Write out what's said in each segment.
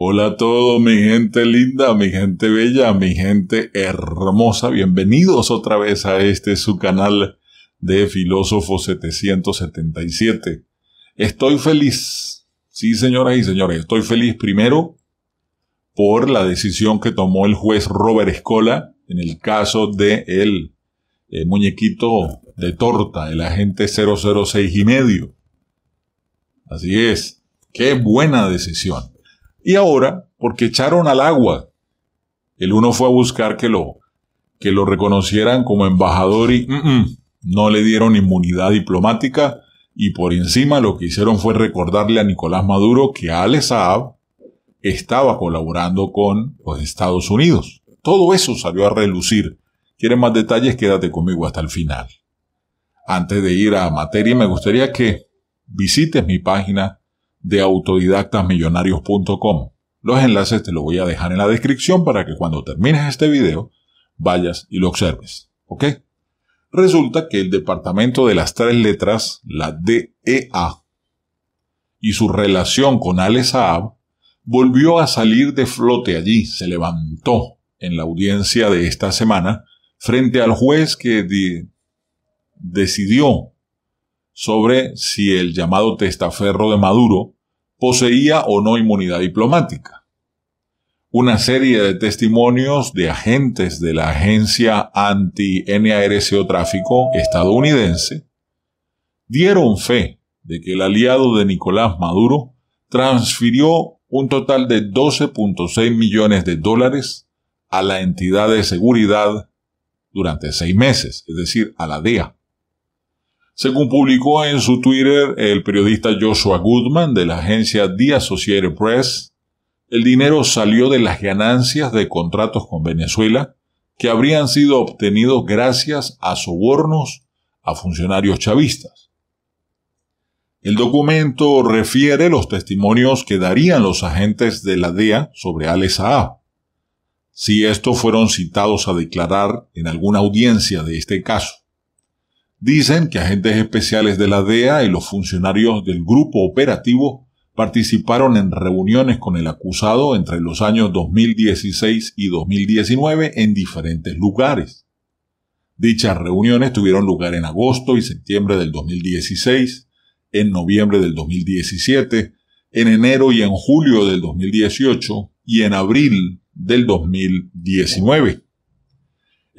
Hola a todos, mi gente linda, mi gente bella, mi gente hermosa. Bienvenidos otra vez a este su canal de Filósofo 777. Estoy feliz. Sí, señoras y señores, estoy feliz primero por la decisión que tomó el juez Robert Escola en el caso de el, eh, muñequito de torta, el agente 006 y medio. Así es. Qué buena decisión y ahora porque echaron al agua. El uno fue a buscar que lo, que lo reconocieran como embajador y no le dieron inmunidad diplomática y por encima lo que hicieron fue recordarle a Nicolás Maduro que Al Saab estaba colaborando con los Estados Unidos. Todo eso salió a relucir. ¿Quieren más detalles? Quédate conmigo hasta el final. Antes de ir a materia, me gustaría que visites mi página de autodidactasmillonarios.com. Los enlaces te los voy a dejar en la descripción para que cuando termines este video vayas y lo observes. ¿Ok? Resulta que el departamento de las tres letras, la DEA, y su relación con Ale Saab, volvió a salir de flote allí, se levantó en la audiencia de esta semana frente al juez que decidió sobre si el llamado testaferro de Maduro poseía o no inmunidad diplomática. Una serie de testimonios de agentes de la agencia anti-NARCO tráfico estadounidense dieron fe de que el aliado de Nicolás Maduro transfirió un total de 12.6 millones de dólares a la entidad de seguridad durante seis meses, es decir, a la DEA según publicó en su Twitter el periodista Joshua Goodman de la agencia The Associated Press, el dinero salió de las ganancias de contratos con Venezuela que habrían sido obtenidos gracias a sobornos a funcionarios chavistas. El documento refiere los testimonios que darían los agentes de la DEA sobre Al Saab. Si estos fueron citados a declarar en alguna audiencia de este caso. Dicen que agentes especiales de la DEA y los funcionarios del grupo operativo participaron en reuniones con el acusado entre los años 2016 y 2019 en diferentes lugares. Dichas reuniones tuvieron lugar en agosto y septiembre del 2016, en noviembre del 2017, en enero y en julio del 2018 y en abril del 2019.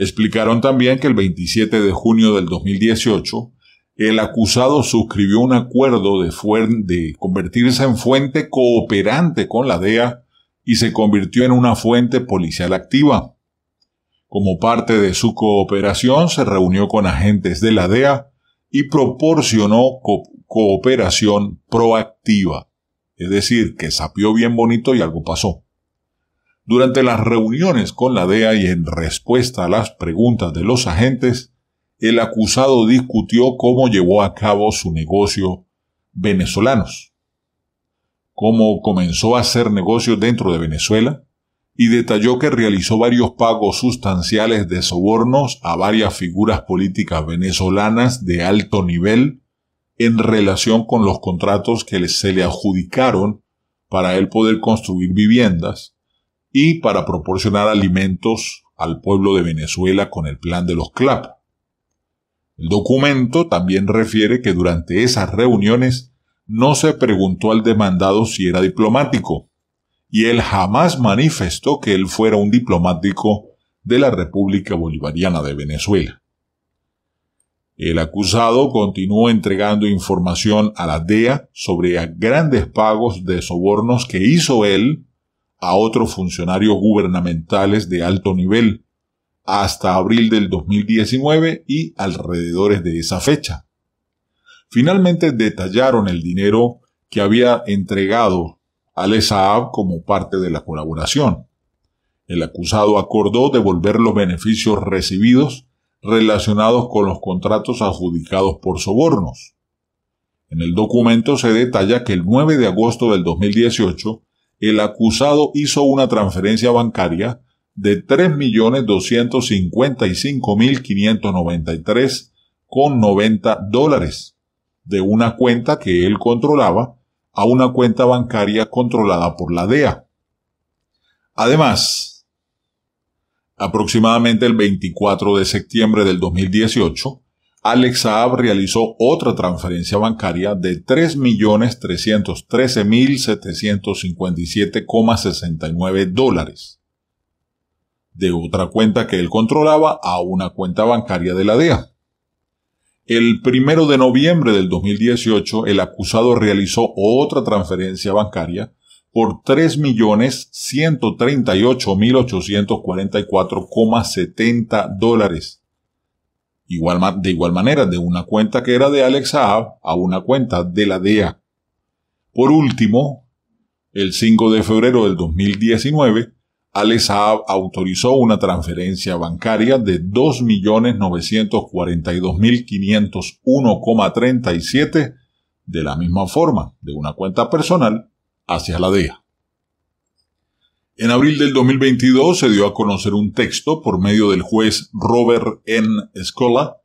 Explicaron también que el 27 de junio del 2018, el acusado suscribió un acuerdo de, de convertirse en fuente cooperante con la DEA y se convirtió en una fuente policial activa. Como parte de su cooperación, se reunió con agentes de la DEA y proporcionó cooperación proactiva. Es decir, que sapió bien bonito y algo pasó. Durante las reuniones con la DEA y en respuesta a las preguntas de los agentes, el acusado discutió cómo llevó a cabo su negocio venezolanos, cómo comenzó a hacer negocios dentro de Venezuela y detalló que realizó varios pagos sustanciales de sobornos a varias figuras políticas venezolanas de alto nivel en relación con los contratos que se le adjudicaron para él poder construir viviendas y para proporcionar alimentos al pueblo de Venezuela con el plan de los CLAP. El documento también refiere que durante esas reuniones no se preguntó al demandado si era diplomático, y él jamás manifestó que él fuera un diplomático de la República Bolivariana de Venezuela. El acusado continuó entregando información a la DEA sobre grandes pagos de sobornos que hizo él a otros funcionarios gubernamentales de alto nivel hasta abril del 2019 y alrededores de esa fecha. Finalmente detallaron el dinero que había entregado al Saab como parte de la colaboración. El acusado acordó devolver los beneficios recibidos relacionados con los contratos adjudicados por sobornos. En el documento se detalla que el 9 de agosto del 2018 el acusado hizo una transferencia bancaria de 3.255.593,90 dólares de una cuenta que él controlaba a una cuenta bancaria controlada por la DEA. Además, aproximadamente el 24 de septiembre del 2018, Alex Saab realizó otra transferencia bancaria de 3.313.757,69 dólares de otra cuenta que él controlaba a una cuenta bancaria de la DEA. El primero de noviembre del 2018, el acusado realizó otra transferencia bancaria por 3.138.844,70 dólares de igual manera, de una cuenta que era de Alex Saab a una cuenta de la DEA. Por último, el 5 de febrero del 2019, Alex Saab autorizó una transferencia bancaria de 2.942.501,37 de la misma forma, de una cuenta personal hacia la DEA. En abril del 2022 se dio a conocer un texto por medio del juez Robert N. Scola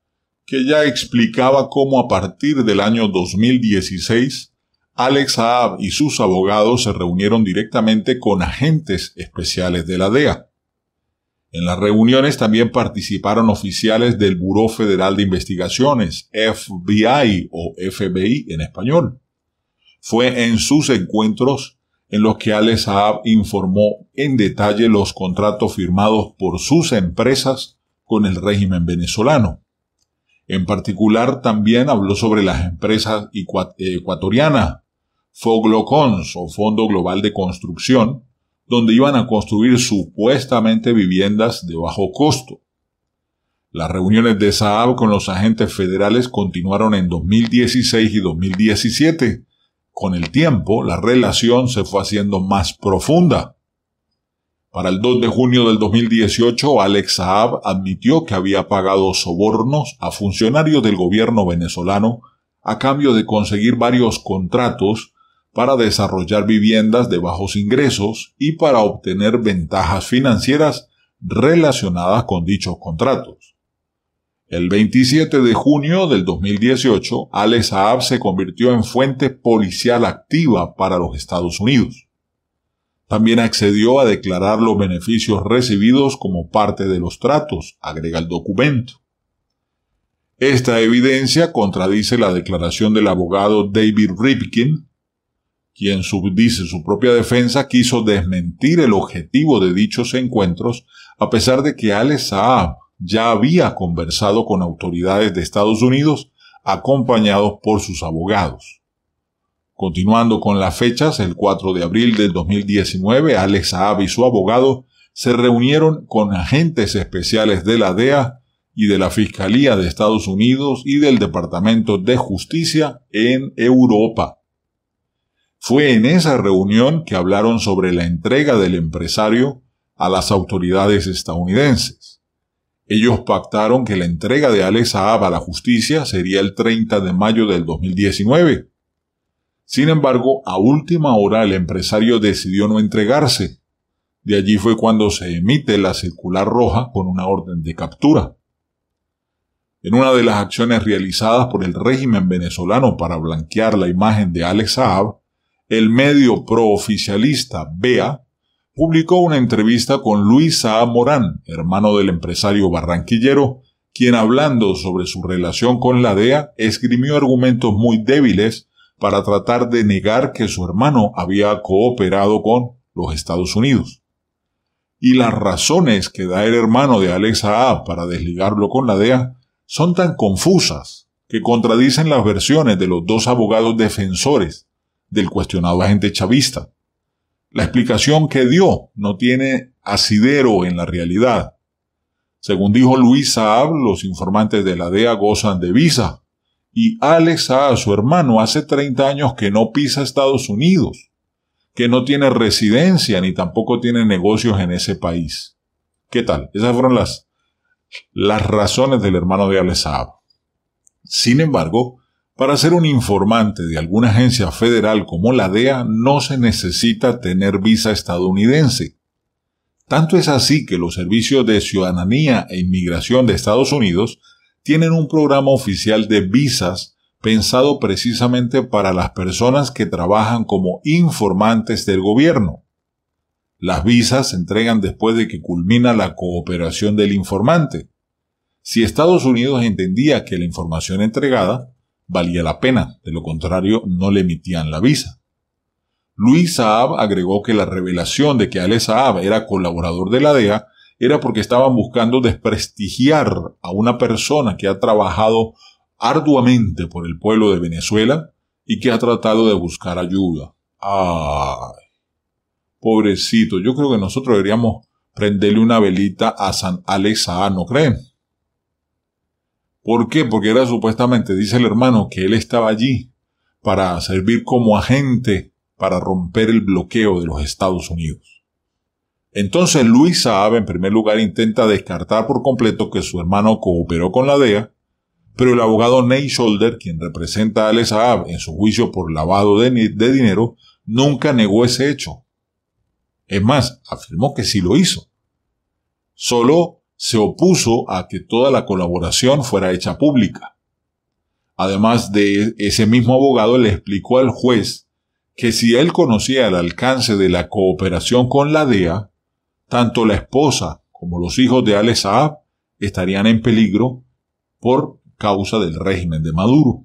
que ya explicaba cómo a partir del año 2016 Alex Saab y sus abogados se reunieron directamente con agentes especiales de la DEA. En las reuniones también participaron oficiales del Buró Federal de Investigaciones, FBI o FBI en español. Fue en sus encuentros en los que Ale Saab informó en detalle los contratos firmados por sus empresas con el régimen venezolano. En particular, también habló sobre las empresas ecuatorianas, Foglocons o Fondo Global de Construcción, donde iban a construir supuestamente viviendas de bajo costo. Las reuniones de Saab con los agentes federales continuaron en 2016 y 2017, con el tiempo, la relación se fue haciendo más profunda. Para el 2 de junio del 2018, Alex Saab admitió que había pagado sobornos a funcionarios del gobierno venezolano a cambio de conseguir varios contratos para desarrollar viviendas de bajos ingresos y para obtener ventajas financieras relacionadas con dichos contratos. El 27 de junio del 2018, Ale Saab se convirtió en fuente policial activa para los Estados Unidos. También accedió a declarar los beneficios recibidos como parte de los tratos, agrega el documento. Esta evidencia contradice la declaración del abogado David Ripkin, quien subdice su propia defensa quiso desmentir el objetivo de dichos encuentros, a pesar de que Alex Saab ya había conversado con autoridades de Estados Unidos acompañados por sus abogados. Continuando con las fechas, el 4 de abril del 2019, Alex Saab y su abogado se reunieron con agentes especiales de la DEA y de la Fiscalía de Estados Unidos y del Departamento de Justicia en Europa. Fue en esa reunión que hablaron sobre la entrega del empresario a las autoridades estadounidenses. Ellos pactaron que la entrega de Alex Saab a la justicia sería el 30 de mayo del 2019. Sin embargo, a última hora el empresario decidió no entregarse. De allí fue cuando se emite la circular roja con una orden de captura. En una de las acciones realizadas por el régimen venezolano para blanquear la imagen de Alex Saab, el medio prooficialista BEA publicó una entrevista con Luis Morán, hermano del empresario barranquillero, quien hablando sobre su relación con la DEA esgrimió argumentos muy débiles para tratar de negar que su hermano había cooperado con los Estados Unidos. Y las razones que da el hermano de Alex A. para desligarlo con la DEA son tan confusas que contradicen las versiones de los dos abogados defensores del cuestionado agente chavista, la explicación que dio no tiene asidero en la realidad. Según dijo Luis Saab, los informantes de la DEA gozan de visa. Y Alex Saab, su hermano, hace 30 años que no pisa Estados Unidos, que no tiene residencia ni tampoco tiene negocios en ese país. ¿Qué tal? Esas fueron las, las razones del hermano de Alex Saab. Sin embargo, para ser un informante de alguna agencia federal como la DEA no se necesita tener visa estadounidense. Tanto es así que los servicios de ciudadanía e inmigración de Estados Unidos tienen un programa oficial de visas pensado precisamente para las personas que trabajan como informantes del gobierno. Las visas se entregan después de que culmina la cooperación del informante. Si Estados Unidos entendía que la información entregada valía la pena, de lo contrario no le emitían la visa. Luis Saab agregó que la revelación de que Ale Saab era colaborador de la DEA era porque estaban buscando desprestigiar a una persona que ha trabajado arduamente por el pueblo de Venezuela y que ha tratado de buscar ayuda. Ay, pobrecito, yo creo que nosotros deberíamos prenderle una velita a San Alex Saab, ¿no creen? ¿Por qué? Porque era supuestamente, dice el hermano, que él estaba allí para servir como agente para romper el bloqueo de los Estados Unidos. Entonces Luis Saab, en primer lugar, intenta descartar por completo que su hermano cooperó con la DEA, pero el abogado Ney Scholder, quien representa a Ale Saab en su juicio por lavado de, de dinero, nunca negó ese hecho. Es más, afirmó que sí lo hizo. Solo se opuso a que toda la colaboración fuera hecha pública. Además de ese mismo abogado le explicó al juez que si él conocía el alcance de la cooperación con la DEA, tanto la esposa como los hijos de Al Saab estarían en peligro por causa del régimen de Maduro.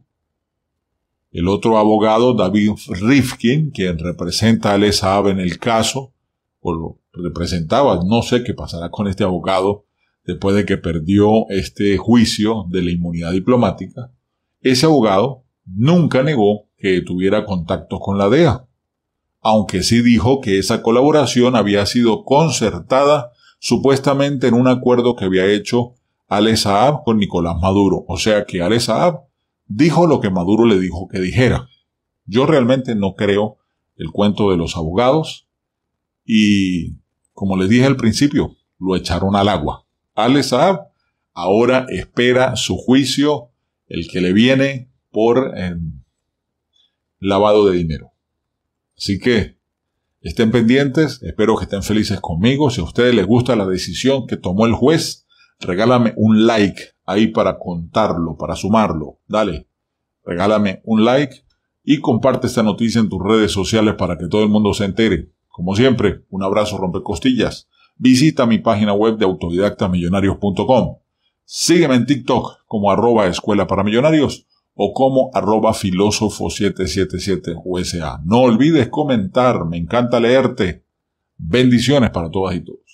El otro abogado, David Rifkin, quien representa a Al Saab en el caso, o lo representaba, no sé qué pasará con este abogado después de que perdió este juicio de la inmunidad diplomática, ese abogado nunca negó que tuviera contactos con la DEA, aunque sí dijo que esa colaboración había sido concertada supuestamente en un acuerdo que había hecho Ale Saab con Nicolás Maduro. O sea que Ale Saab dijo lo que Maduro le dijo que dijera. Yo realmente no creo el cuento de los abogados y, como les dije al principio, lo echaron al agua. Alesab ahora espera su juicio, el que le viene por eh, lavado de dinero. Así que estén pendientes, espero que estén felices conmigo. Si a ustedes les gusta la decisión que tomó el juez, regálame un like ahí para contarlo, para sumarlo. Dale, regálame un like y comparte esta noticia en tus redes sociales para que todo el mundo se entere. Como siempre, un abrazo rompecostillas visita mi página web de autodidactamillonarios.com. Sígueme en TikTok como arroba escuela para millonarios o como arroba filósofo 777 USA. No olvides comentar, me encanta leerte. Bendiciones para todas y todos.